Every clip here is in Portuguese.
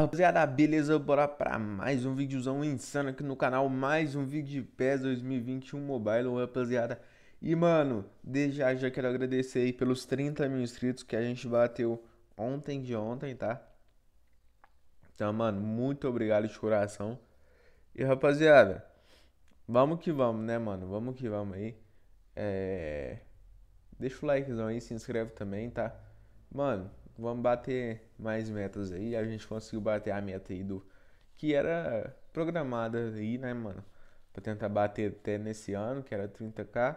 Rapaziada, beleza? Bora pra mais um vídeozão insano aqui no canal, mais um vídeo de PES 2021 Mobile, rapaziada. E mano, desde já já quero agradecer aí pelos 30 mil inscritos que a gente bateu ontem de ontem, tá? Então mano, muito obrigado de coração. E rapaziada, vamos que vamos, né mano? Vamos que vamos aí. É... Deixa o likezão aí, se inscreve também, tá? Mano, vamos bater mais metas aí. A gente conseguiu bater a meta aí do que era programada aí, né, mano? Pra tentar bater até nesse ano, que era 30k.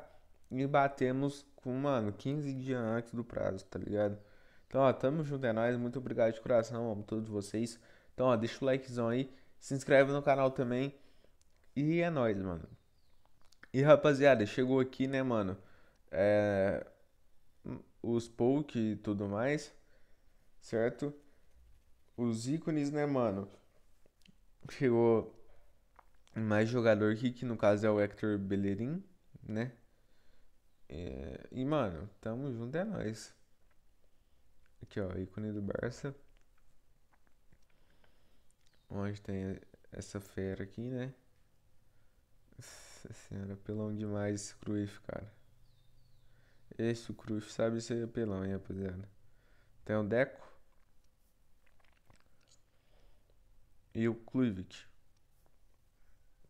E batemos com, mano, 15 dias antes do prazo, tá ligado? Então, ó, tamo junto, é nóis. Muito obrigado de coração, amo todos vocês. Então, ó, deixa o likezão aí. Se inscreve no canal também. E é nóis, mano. E rapaziada, chegou aqui, né, mano? É... Os poke e tudo mais certo? Os ícones, né, mano? Chegou mais jogador aqui, que no caso é o Hector Bellerin, né? É, e, mano, tamo junto, é nóis. Aqui, ó, ícone do Barça. Onde tem essa fera aqui, né? Nossa senhora, apelão demais esse Cruyff, cara. Esse Cruyff sabe ser apelão, hein, rapaziada. Tem o Deco. e o Kluivert.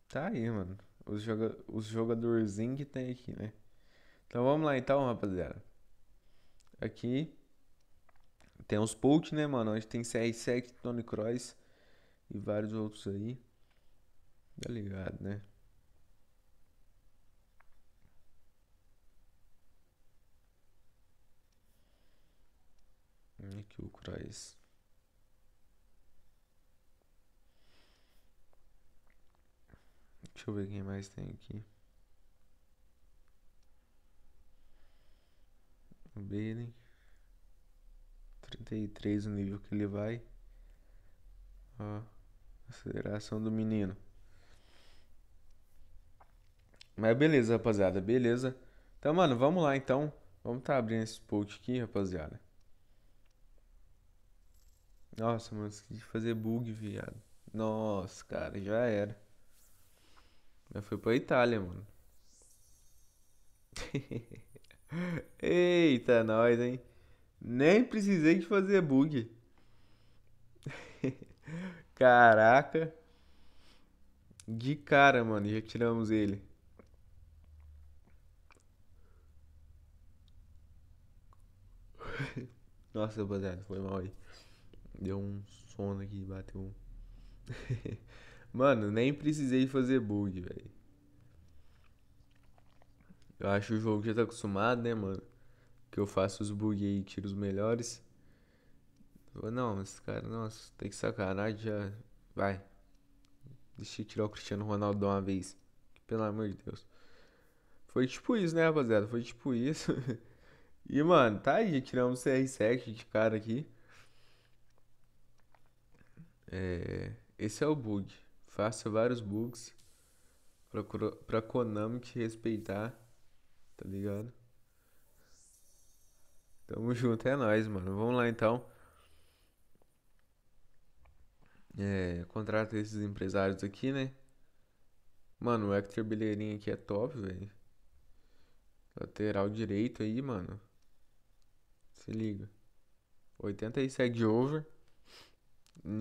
Tá aí, mano. Os, joga os jogadorzinhos que tem aqui, né? Então vamos lá então, rapaziada. Aqui tem os Polt, né, mano? a gente tem CR7, Tony Cross e vários outros aí. Tá ligado, né? Hum, aqui o Cross. Deixa eu ver quem mais tem aqui. O Bailey. 33 o nível que ele vai. Ó, aceleração do menino. Mas beleza, rapaziada, beleza. Então, mano, vamos lá então. Vamos tá abrindo esse post aqui, rapaziada. Nossa, mano, esqueci de fazer bug, viado. Nossa, cara, já era. Foi fui pra Itália, mano. Eita, nós, hein? Nem precisei de fazer bug. Caraca. De cara, mano, já tiramos ele. Nossa, rapaziada, foi mal aí. Deu um sono aqui, bateu um. Mano, nem precisei fazer bug, velho. Eu acho que o jogo já tá acostumado, né, mano? Que eu faço os bug aí e tiro os melhores. Não, esse cara, nossa, tem que sacanagem já. Vai. Deixa eu tirar o Cristiano Ronaldo uma vez. Pelo amor de Deus. Foi tipo isso, né, rapaziada? Foi tipo isso. e, mano, tá aí, tiramos CR7 de cara aqui. É, esse é o bug faça vários bugs pra, Konami te respeitar, tá ligado? Tamo junto, é nóis, mano. Vamos lá então. É, contrata esses empresários aqui, né? Mano, o Hector Bilheirinho aqui é top, velho. Lateral direito aí, mano. Se liga. 87 over.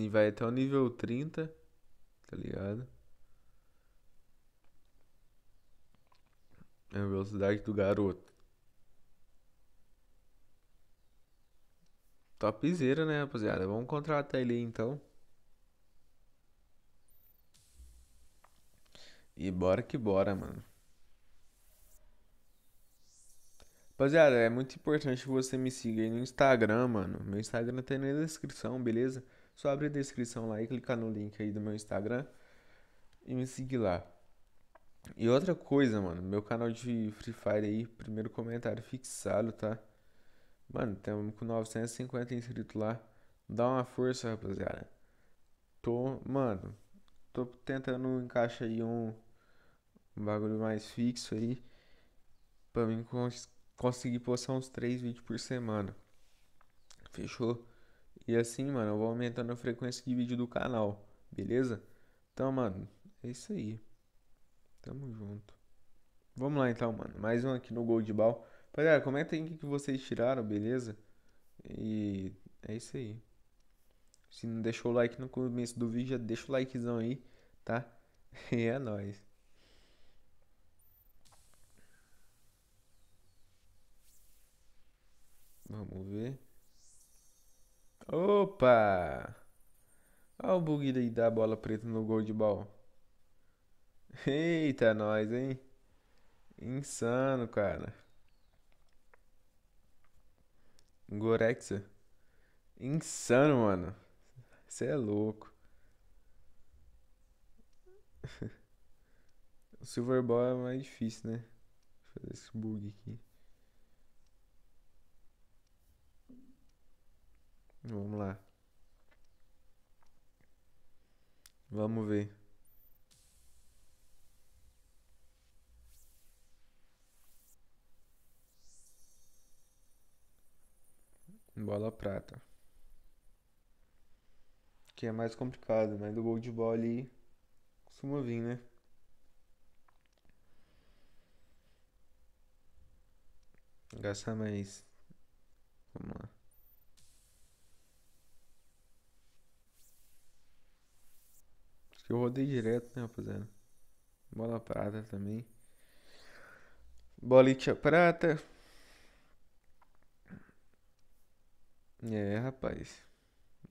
Vai até o nível 30. Tá ligado? É a velocidade do garoto. Topzera, né, rapaziada? Vamos contratar ele aí, então. E bora que bora, mano. Rapaziada, é muito importante você me siga aí no Instagram, mano. Meu Instagram tá aí na descrição, beleza? Só abrir a descrição lá e clicar no link aí do meu Instagram e me seguir lá. E outra coisa, mano, meu canal de Free Fire aí, primeiro comentário fixado, tá? Mano, estamos com 950 inscritos lá. Dá uma força, rapaziada. Tô, mano, tô tentando encaixar aí um, um bagulho mais fixo aí. Pra mim cons conseguir postar uns 3 vídeos por semana. Fechou? E assim, mano, eu vou aumentando a frequência de vídeo do canal, beleza? Então, mano, é isso aí. Tamo junto. Vamos lá então, mano. Mais um aqui no Gold Ball. Rapaziada, comenta aí o que, que vocês tiraram, beleza? E é isso aí. Se não deixou o like no começo do vídeo, já deixa o likezão aí, tá? E é nóis. Vamos ver. Opa! Olha o bug daí da bola preta no gol de ball. Eita, nós, hein? Insano, cara. Gorexa. Insano, mano. Você é louco. O Silver Ball é mais difícil, né? Vou fazer esse bug aqui. Vamos lá. Vamos ver. Bola prata. Que é mais complicado, mas né? do gol de ali costuma vir, né? Gastar mais. Vamos lá. que eu rodei direto, né, rapaziada? Bola prata também. Bolinha prata. É, rapaz.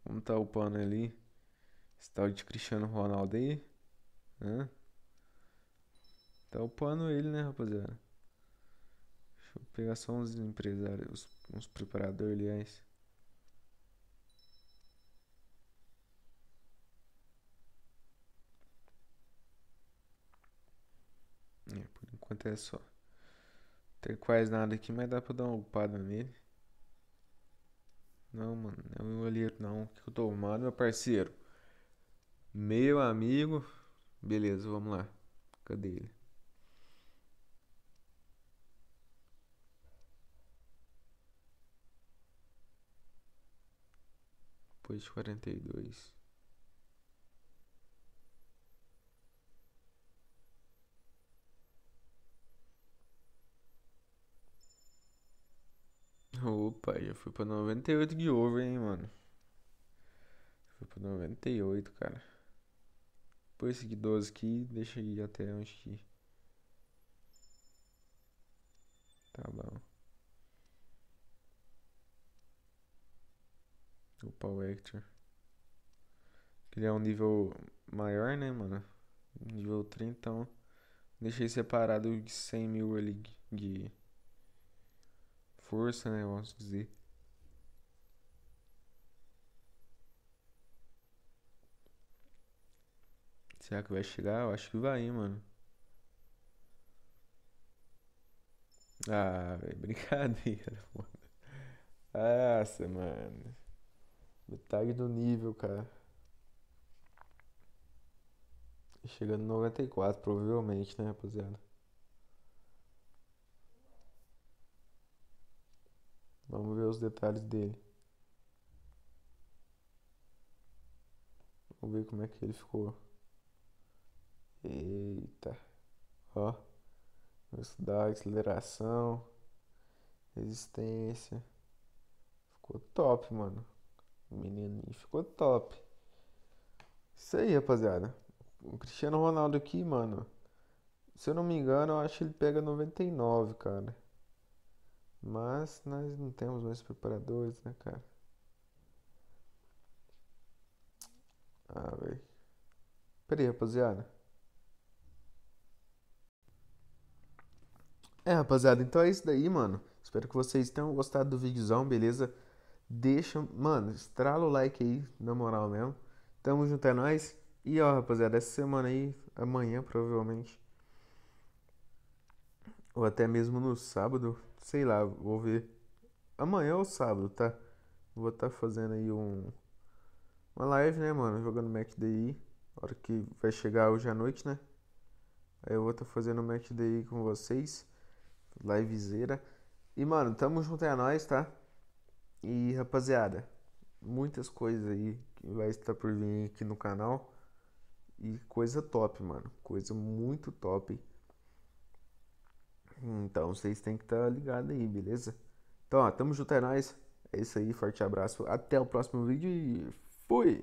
Vamos tá upando ali. Esse tal de Cristiano Ronaldo aí. Né? Tá upando ele, né, rapaziada? Deixa eu pegar só uns empresários, uns, uns preparadores, aliás. Quanto é só? Tem quase nada aqui, mas dá pra dar uma upada nele. Não, mano, não é um olheiro não. O que eu tô arrumado, meu é parceiro? Meu amigo. Beleza, vamos lá. Cadê ele? Depois de 42. pai, já fui pra 98 de over, hein, mano. Fui pra 98, cara. Põe esse aqui 12 aqui, deixa ir até onde que. Tá bom. Opa, o Hector. Ele é um nível maior, né, mano? Nível 30, então. Deixei separado de 100 mil ali de força, né? Vamos dizer. Será que vai chegar? Eu acho que vai, hein, mano. Ah, velho, brincadeira, mano. Nossa, mano. Metade do nível, cara. Chegando 94, provavelmente, né, rapaziada? Vamos ver os detalhes dele. Vamos ver como é que ele ficou. Eita. Ó. Velocidade, aceleração. Resistência. Ficou top, mano. Menininho ficou top. Isso aí, rapaziada. O Cristiano Ronaldo aqui, mano. Se eu não me engano, eu acho que ele pega 99, cara. Mas nós não temos mais preparadores, né, cara? Ah, velho. Peraí, rapaziada. É, rapaziada, então é isso daí, mano. Espero que vocês tenham gostado do videozão, beleza? Deixa, mano, estrala o like aí, na moral mesmo. Tamo junto, é nóis. E ó, rapaziada, essa semana aí, amanhã provavelmente, ou até mesmo no sábado, sei lá, vou ver. Amanhã ou sábado, tá? Vou estar tá fazendo aí um. Uma live, né, mano? Jogando MacDI. Hora que vai chegar hoje à noite, né? Aí eu vou estar tá fazendo MacDI com vocês. Livezera. E, mano, tamo junto é a nós, tá? E, rapaziada, muitas coisas aí que vai estar por vir aqui no canal. E coisa top, mano. Coisa muito top. Então vocês têm que estar tá ligados aí, beleza? Então, ó, tamo junto é nóis. É isso aí, forte abraço. Até o próximo vídeo e fui!